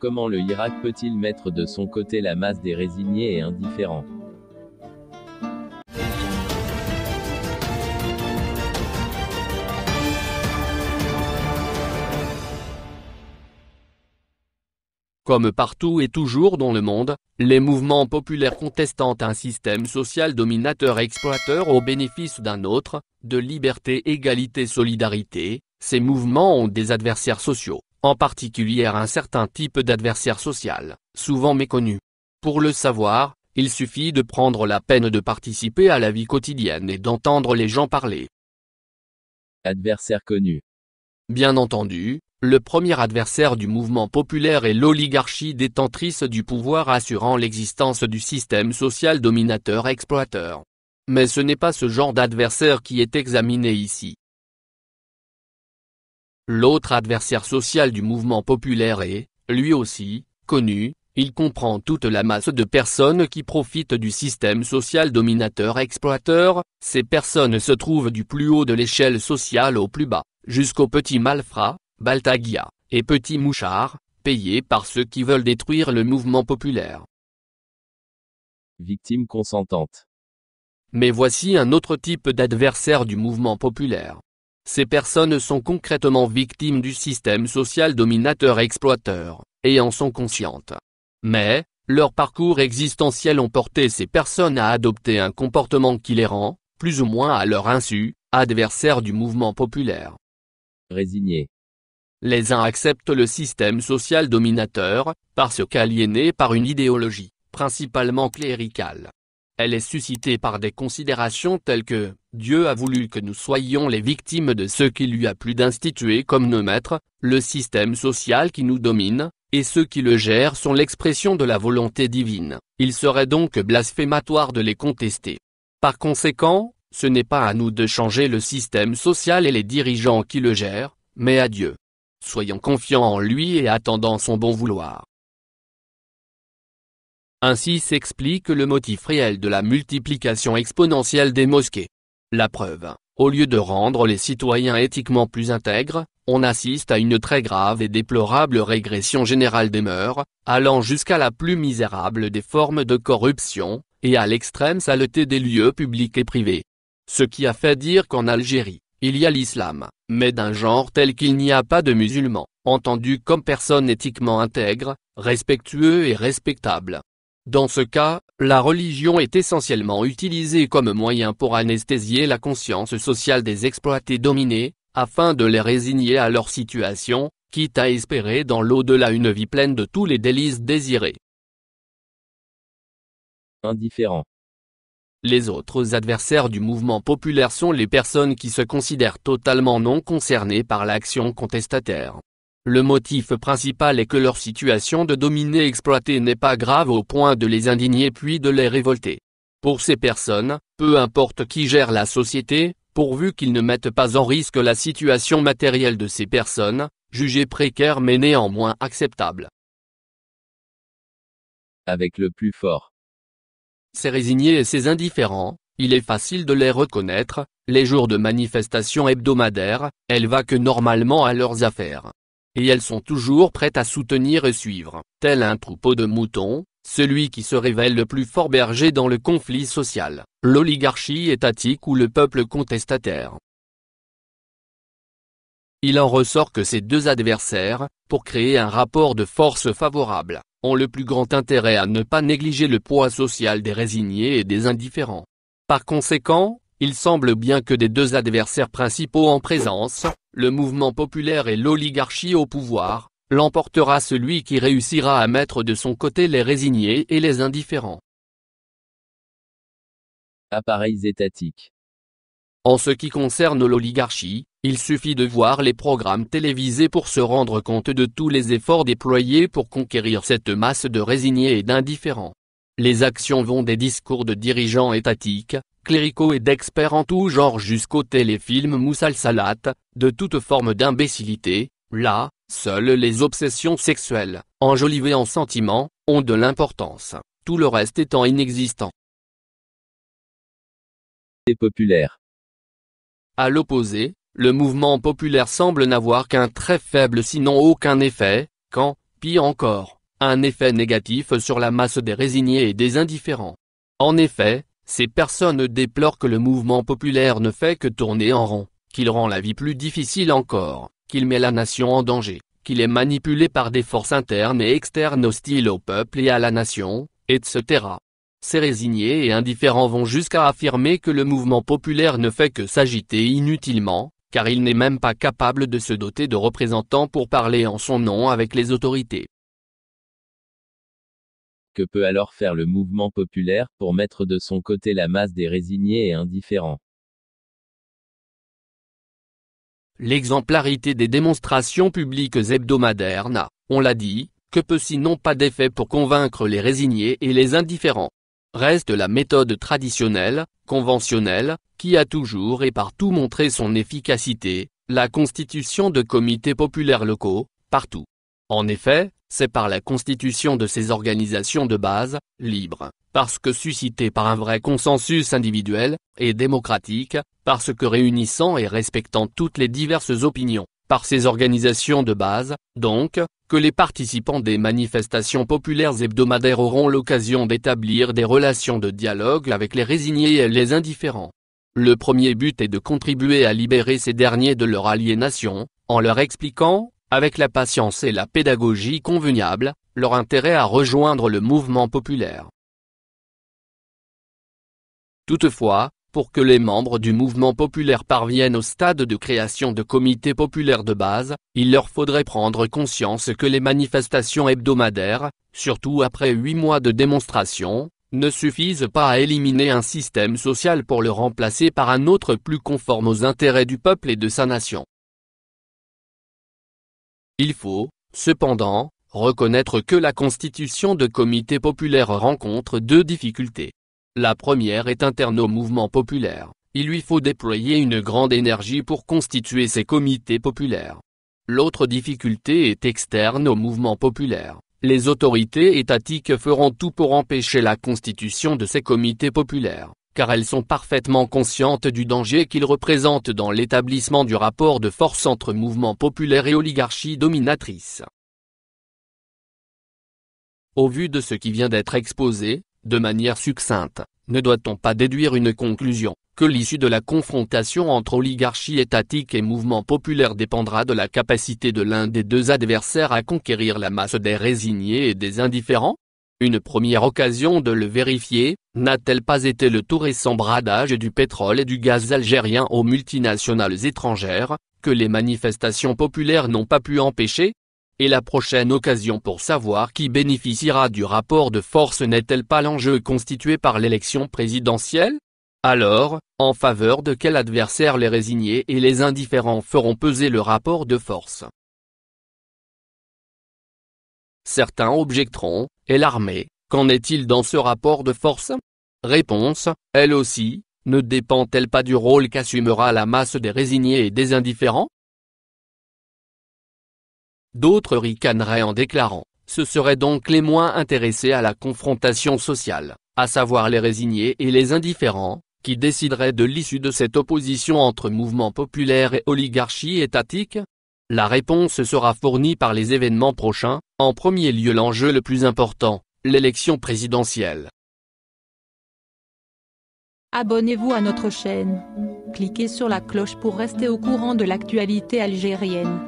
Comment le Irak peut-il mettre de son côté la masse des résignés et indifférents Comme partout et toujours dans le monde, les mouvements populaires contestant un système social dominateur-exploiteur au bénéfice d'un autre, de liberté égalité solidarité, ces mouvements ont des adversaires sociaux en particulier un certain type d'adversaire social, souvent méconnu. Pour le savoir, il suffit de prendre la peine de participer à la vie quotidienne et d'entendre les gens parler. Adversaire connu. Bien entendu, le premier adversaire du mouvement populaire est l'oligarchie détentrice du pouvoir assurant l'existence du système social dominateur-exploiteur. Mais ce n'est pas ce genre d'adversaire qui est examiné ici. L'autre adversaire social du mouvement populaire est, lui aussi, connu, il comprend toute la masse de personnes qui profitent du système social dominateur-exploiteur, ces personnes se trouvent du plus haut de l'échelle sociale au plus bas, jusqu'aux petits malfrats, baltagia, et petits mouchards, payés par ceux qui veulent détruire le mouvement populaire. Victime consentante. Mais voici un autre type d'adversaire du mouvement populaire. Ces personnes sont concrètement victimes du système social dominateur-exploiteur, et en sont conscientes. Mais, leur parcours existentiel ont porté ces personnes à adopter un comportement qui les rend, plus ou moins à leur insu, adversaires du mouvement populaire. Résignés. Les uns acceptent le système social dominateur, parce qu'aliénés par une idéologie, principalement cléricale, elle est suscitée par des considérations telles que « Dieu a voulu que nous soyons les victimes de ce qui lui a plu d'instituer comme nos maîtres, le système social qui nous domine, et ceux qui le gèrent sont l'expression de la volonté divine, il serait donc blasphématoire de les contester. Par conséquent, ce n'est pas à nous de changer le système social et les dirigeants qui le gèrent, mais à Dieu. Soyons confiants en lui et attendant son bon vouloir. Ainsi s'explique le motif réel de la multiplication exponentielle des mosquées. La preuve, au lieu de rendre les citoyens éthiquement plus intègres, on assiste à une très grave et déplorable régression générale des mœurs, allant jusqu'à la plus misérable des formes de corruption, et à l'extrême saleté des lieux publics et privés. Ce qui a fait dire qu'en Algérie, il y a l'islam, mais d'un genre tel qu'il n'y a pas de musulmans, entendus comme personnes éthiquement intègres, respectueux et respectables. Dans ce cas, la religion est essentiellement utilisée comme moyen pour anesthésier la conscience sociale des exploités dominés, afin de les résigner à leur situation, quitte à espérer dans l'au-delà une vie pleine de tous les délices désirés. Indifférent. Les autres adversaires du mouvement populaire sont les personnes qui se considèrent totalement non concernées par l'action contestataire. Le motif principal est que leur situation de dominés exploités n'est pas grave au point de les indigner puis de les révolter. Pour ces personnes, peu importe qui gère la société, pourvu qu'ils ne mettent pas en risque la situation matérielle de ces personnes, jugées précaires mais néanmoins acceptables. Avec le plus fort. Ces résignés et ces indifférents, il est facile de les reconnaître, les jours de manifestations hebdomadaires, elles va que normalement à leurs affaires et elles sont toujours prêtes à soutenir et suivre. Tel un troupeau de moutons, celui qui se révèle le plus fort berger dans le conflit social, l'oligarchie étatique ou le peuple contestataire. Il en ressort que ces deux adversaires, pour créer un rapport de force favorable, ont le plus grand intérêt à ne pas négliger le poids social des résignés et des indifférents. Par conséquent, il semble bien que des deux adversaires principaux en présence, le mouvement populaire et l'oligarchie au pouvoir, l'emportera celui qui réussira à mettre de son côté les résignés et les indifférents. Appareils étatiques En ce qui concerne l'oligarchie, il suffit de voir les programmes télévisés pour se rendre compte de tous les efforts déployés pour conquérir cette masse de résignés et d'indifférents. Les actions vont des discours de dirigeants étatiques, cléricaux et d'experts en tout genre jusqu'au téléfilm Moussal Salat, de toute forme d'imbécillité, là, seules les obsessions sexuelles, enjolivées en sentiments, ont de l'importance, tout le reste étant inexistant. Et populaire. A l'opposé, le mouvement populaire semble n'avoir qu'un très faible sinon aucun effet, quand, pire encore, un effet négatif sur la masse des résignés et des indifférents. En effet, ces personnes déplorent que le mouvement populaire ne fait que tourner en rond, qu'il rend la vie plus difficile encore, qu'il met la nation en danger, qu'il est manipulé par des forces internes et externes hostiles au peuple et à la nation, etc. Ces résignés et indifférents vont jusqu'à affirmer que le mouvement populaire ne fait que s'agiter inutilement, car il n'est même pas capable de se doter de représentants pour parler en son nom avec les autorités que peut alors faire le mouvement populaire pour mettre de son côté la masse des résignés et indifférents. L'exemplarité des démonstrations publiques hebdomadaires n'a, on l'a dit, que peu sinon pas d'effet pour convaincre les résignés et les indifférents. Reste la méthode traditionnelle, conventionnelle, qui a toujours et partout montré son efficacité, la constitution de comités populaires locaux, partout. En effet, c'est par la constitution de ces organisations de base, libres, parce que suscitées par un vrai consensus individuel, et démocratique, parce que réunissant et respectant toutes les diverses opinions, par ces organisations de base, donc, que les participants des manifestations populaires hebdomadaires auront l'occasion d'établir des relations de dialogue avec les résignés et les indifférents. Le premier but est de contribuer à libérer ces derniers de leur aliénation, en leur expliquant, avec la patience et la pédagogie convenables, leur intérêt à rejoindre le mouvement populaire. Toutefois, pour que les membres du mouvement populaire parviennent au stade de création de comités populaires de base, il leur faudrait prendre conscience que les manifestations hebdomadaires, surtout après huit mois de démonstration, ne suffisent pas à éliminer un système social pour le remplacer par un autre plus conforme aux intérêts du peuple et de sa nation. Il faut, cependant, reconnaître que la constitution de comités populaires rencontre deux difficultés. La première est interne au mouvement populaire. Il lui faut déployer une grande énergie pour constituer ces comités populaires. L'autre difficulté est externe au mouvement populaire. Les autorités étatiques feront tout pour empêcher la constitution de ces comités populaires car elles sont parfaitement conscientes du danger qu'ils représentent dans l'établissement du rapport de force entre mouvement populaire et oligarchie dominatrice. Au vu de ce qui vient d'être exposé, de manière succincte, ne doit-on pas déduire une conclusion, que l'issue de la confrontation entre oligarchie étatique et mouvement populaire dépendra de la capacité de l'un des deux adversaires à conquérir la masse des résignés et des indifférents une première occasion de le vérifier, n'a-t-elle pas été le tout récent bradage du pétrole et du gaz algérien aux multinationales étrangères, que les manifestations populaires n'ont pas pu empêcher Et la prochaine occasion pour savoir qui bénéficiera du rapport de force n'est-elle pas l'enjeu constitué par l'élection présidentielle alors, en faveur de quel adversaire les résignés et les indifférents feront peser le rapport de force Certains objecteront, et l'armée, qu'en est-il dans ce rapport de force Réponse, elle aussi, ne dépend-elle pas du rôle qu'assumera la masse des résignés et des indifférents D'autres ricaneraient en déclarant, ce seraient donc les moins intéressés à la confrontation sociale, à savoir les résignés et les indifférents, qui décideraient de l'issue de cette opposition entre mouvement populaire et oligarchie étatique, la réponse sera fournie par les événements prochains, en premier lieu l'enjeu le plus important, l'élection présidentielle. Abonnez-vous à notre chaîne. Cliquez sur la cloche pour rester au courant de l'actualité algérienne.